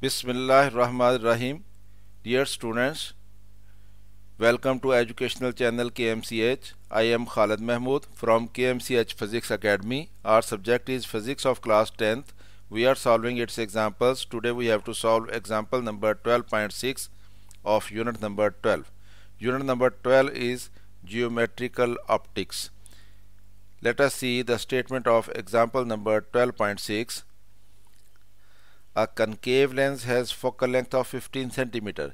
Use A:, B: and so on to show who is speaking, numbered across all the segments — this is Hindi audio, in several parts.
A: Bismillah Rahman Rahim Dear students Welcome to educational channel KMCH I am Khalid Mahmood from KMCH Physics Academy Our subject is physics of class 10th We are solving its examples Today we have to solve example number 12.6 of unit number 12 Unit number 12 is geometrical optics Let us see the statement of example number 12.6 a concave lens has focal length of 15 centimetre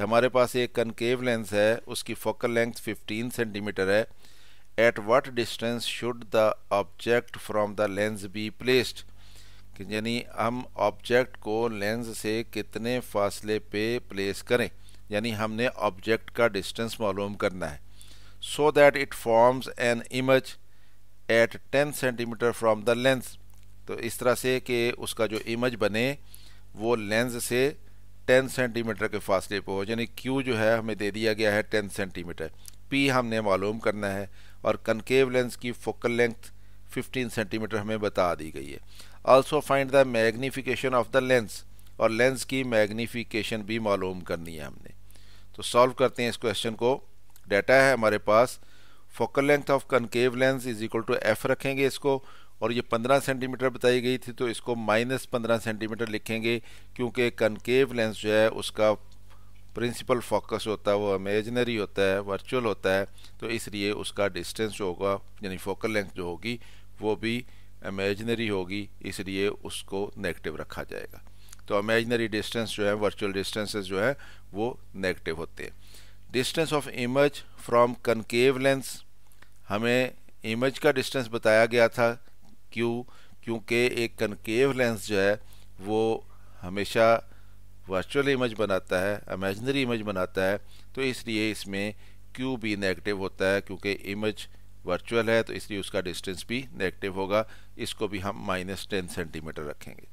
A: हमारे पास एक कनकेव लेंस है उसकी फोकल लेंथ 15 सेंटीमीटर है at what distance should the object from the lens be placed यानी हम ऑब्जेक्ट को लेंस से कितने फासले पे प्लेस करें यानी हमने ऑब्जेक्ट का डिस्टेंस मालूम करना है so that it forms an image at 10 centimetre from the lens तो इस तरह से कि उसका जो इमेज बने वो लेंस से 10 सेंटीमीटर के फासले पर हो यानी क्यू जो है हमें दे दिया गया है 10 सेंटीमीटर पी हमने मालूम करना है और कनकेव लेंस की फोकल लेंथ 15 सेंटीमीटर हमें बता दी गई है also find the magnification of the lens और लेंस की मैग्नीफिकेशन भी मालूम करनी है हमने तो सॉल्व करते हैं इस क्वेश्चन को डाटा है हमारे पास focal length of concave lens is equal to f रखेंगे इसको और ये 15 सेंटीमीटर बताई गई थी तो इसको माइनस पंद्रह सेंटीमीटर लिखेंगे क्योंकि कनकेव लेंस जो है उसका प्रिंसिपल फोकस होता है वो इमेजनरी होता है वर्चुअल होता है तो इसलिए उसका डिस्टेंस जो होगा यानी फोकल लेंथ जो होगी वो भी इमेजनरी होगी इसलिए उसको नेगेटिव रखा जाएगा तो इमेजनरी डिस्टेंस जो है वर्चुअल डिस्टेंसेस जो है वो नेगेटिव होते हैं distance of image from concave lens हमें इमेज का डिस्टेंस बताया गया था क्यों क्योंकि एक कनकेव लेंस जो है वो हमेशा वर्चुअल इमेज बनाता है इमेजनरी इमेज बनाता है तो इसलिए इसमें क्यू भी नेगेटिव होता है क्योंकि इमेज वर्चुअल है तो इसलिए उसका डिस्टेंस भी नेगेटिव होगा इसको भी हम माइनस टेन सेंटीमीटर रखेंगे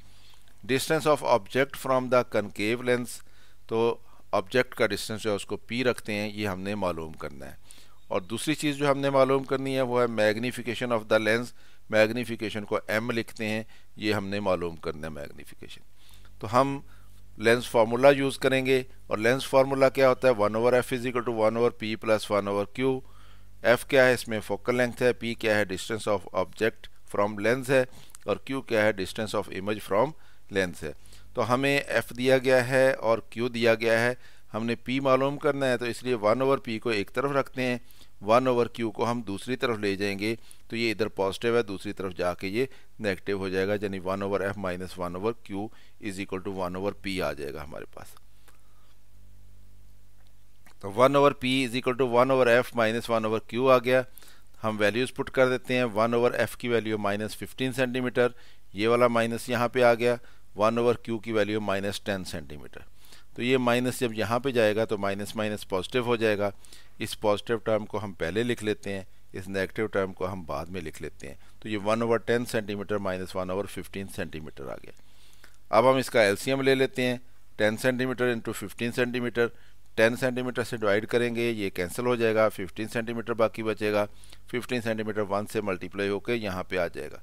A: distance of object from the concave lens तो ऑब्जेक्ट का डिस्टेंस जो है उसको पी रखते हैं ये हमने मालूम करना है और दूसरी चीज़ जो हमने मालूम करनी है वो है magnification of the lens magnification को एम लिखते हैं ये हमने मालूम करना है मैग्नीफिकेशन तो हम लेंस फार्मूला यूज़ करेंगे और लेंस फार्मूला क्या होता है one over f is equal to one over p plus one over q f क्या है इसमें फोकल लेंथ है पी क्या है distance of object from lens है और क्यू क्या है distance of image from lens है तो हमें एफ दिया गया है और क्यू दिया गया है हमने पी मालूम करना है तो इसलिए वन ओवर पी को एक तरफ रखते हैं वन ओवर क्यू को हम दूसरी तरफ ले जाएंगे तो ये इधर पॉजिटिव है दूसरी तरफ जाके ये नेगेटिव हो जाएगा यानी one over f minus one over q is equal to one over p आ जाएगा हमारे पास तो one over p is equal to one over f minus one over q आ गया हम वैल्यूज़ पुट कर देते हैं वन ओवर एफ की वैल्यू माइनस फिफ्टीन सेंटीमीटर ये वाला माइनस यहाँ पे आ गया वन ओवर क्यू की वैल्यू माइनस टेन सेंटीमीटर तो ये माइनस जब यहाँ पे जाएगा तो माइनस माइनस पॉजिटिव हो जाएगा इस पॉजिटिव टर्म को हम पहले लिख लेते हैं इस नेगेटिव टर्म को हम बाद में लिख लेते हैं तो ये one over ten centimetre minus one over fifteen centimetre आ गया अब हम इसका एलसीएम ले लेते हैं ten centimetre into fifteen centimetre ten centimetre से डिवाइड करेंगे ये कैंसिल हो जाएगा फिफ्टीन सेंटीमीटर बाकी बचेगा फिफ्टीन सेंटीमीटर वन से मल्टीप्लाई होकर यहाँ पर आ जाएगा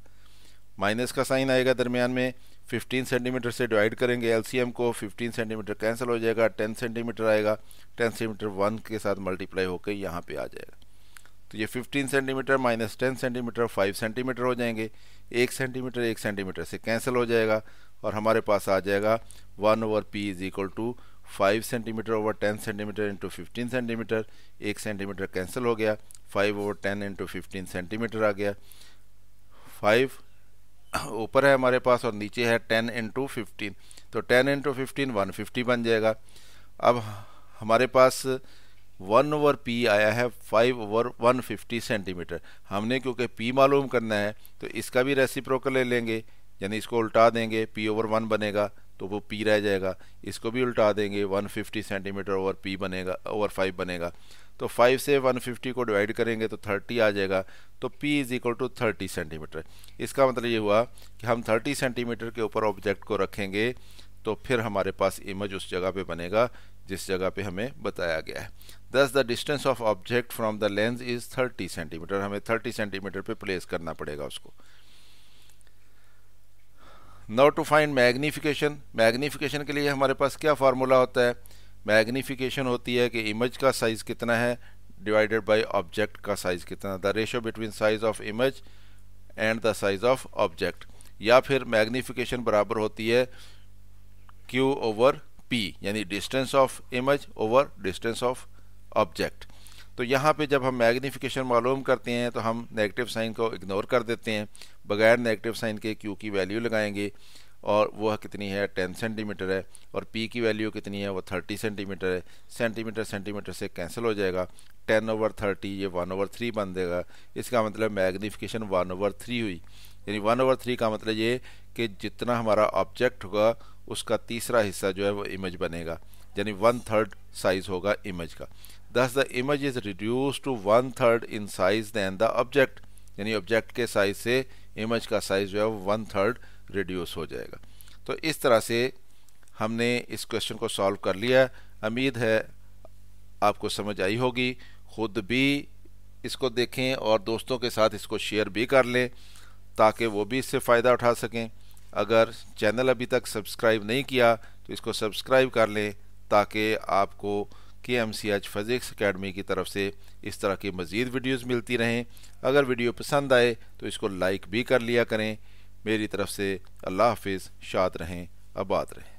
A: माइनस का साइन आएगा दरमियान में 15 सेंटीमीटर से डिवाइड करेंगे एलसीएम को 15 सेंटीमीटर कैंसिल हो जाएगा 10 सेंटीमीटर आएगा 10 सेंटीमीटर वन के साथ मल्टीप्लाई होकर यहाँ पे आ जाएगा तो ये 15 centimetre minus ten centimetre 5 centimetre हो जाएंगे एक सेंटीमीटर एक सेंटीमीटर से कैंसिल हो जाएगा और हमारे पास आ जाएगा one over p is equal to five centimetre over ten centimetre into fifteen centimetre एक सेंटीमीटर कैंसिल हो गया five over ten into fifteen centimetre आ गया फाइव ऊपर है हमारे पास और नीचे है टेन इंटू फिफ्टीन तो ten into fifteen one fifty बन जाएगा अब हमारे पास वन ओवर पी आया है five over one fifty centimetre हमने क्योंकि पी मालूम करना है तो इसका भी रेसिप्रोकल ले लेंगे यानी इसको उल्टा देंगे पी ओवर वन बनेगा तो वो पी रह जाएगा इसको भी उल्टा देंगे 150 सेंटीमीटर ओवर पी बनेगा ओवर फाइव बनेगा तो फाइव से 150 को डिवाइड करेंगे तो 30 आ जाएगा तो p is equal to thirty centimetre इसका मतलब ये हुआ कि हम 30 सेंटीमीटर के ऊपर ऑब्जेक्ट को रखेंगे तो फिर हमारे पास इमेज उस जगह पे बनेगा जिस जगह पे हमें बताया गया है thus the distance of object from the lens is thirty centimetre हमें थर्टी सेंटीमीटर पर प्लेस करना पड़ेगा उसको now to find magnification magnification के लिए हमारे पास क्या फार्मूला होता है मैग्नीफिकेशन होती है कि इमेज का साइज़ कितना है डिवाइडेड बाई ऑब्जेक्ट का साइज़ कितना the ratio between size of image and the size of object या फिर मैग्नीफिकेशन बराबर होती है क्यू ओवर पी यानी distance of image over distance of object तो यहाँ पे जब हम मैग्नीफिकेशन मालूम करते हैं तो हम नेगेटिव साइन को इग्नोर कर देते हैं बगैर नेगेटिव साइन के क्यू की वैल्यू लगाएंगे और वह कितनी है टेन सेंटीमीटर है और पी की वैल्यू कितनी है वो थर्टी सेंटीमीटर है सेंटीमीटर सेंटीमीटर से कैंसिल हो जाएगा टेन ओवर थर्टी ये वन ओवर थ्री बन देगा इसका मतलब मैग्नीफिकेशन वन ओवर थ्री हुई यानी वन ओवर थ्री का मतलब ये कि जितना हमारा ऑब्जेक्ट होगा उसका तीसरा हिस्सा जो है वो इमेज बनेगा यानी वन थर्ड साइज़ होगा इमेज का thus the image is reduce to one third in size than the object यानी ऑब्जेक्ट के साइज से इमेज का साइज जो है वो वन थर्ड रिड्यूस हो जाएगा तो इस तरह से हमने इस क्वेश्चन को सॉल्व कर लिया उम्मीद है आपको समझ आई होगी खुद भी इसको देखें और दोस्तों के साथ इसको शेयर भी कर लें ताकि वो भी इससे फ़ायदा उठा सकें अगर चैनल अभी तक सब्सक्राइब नहीं किया तो इसको सब्सक्राइब कर लें ताकि आपको K M C H Physics Academy की तरफ से इस तरह की मज़ीद वीडियोज़ मिलती रहें अगर वीडियो पसंद आए तो इसको लाइक भी कर लिया करें मेरी तरफ से अल्लाह हाफिज़ शाद रहें आबाद रहें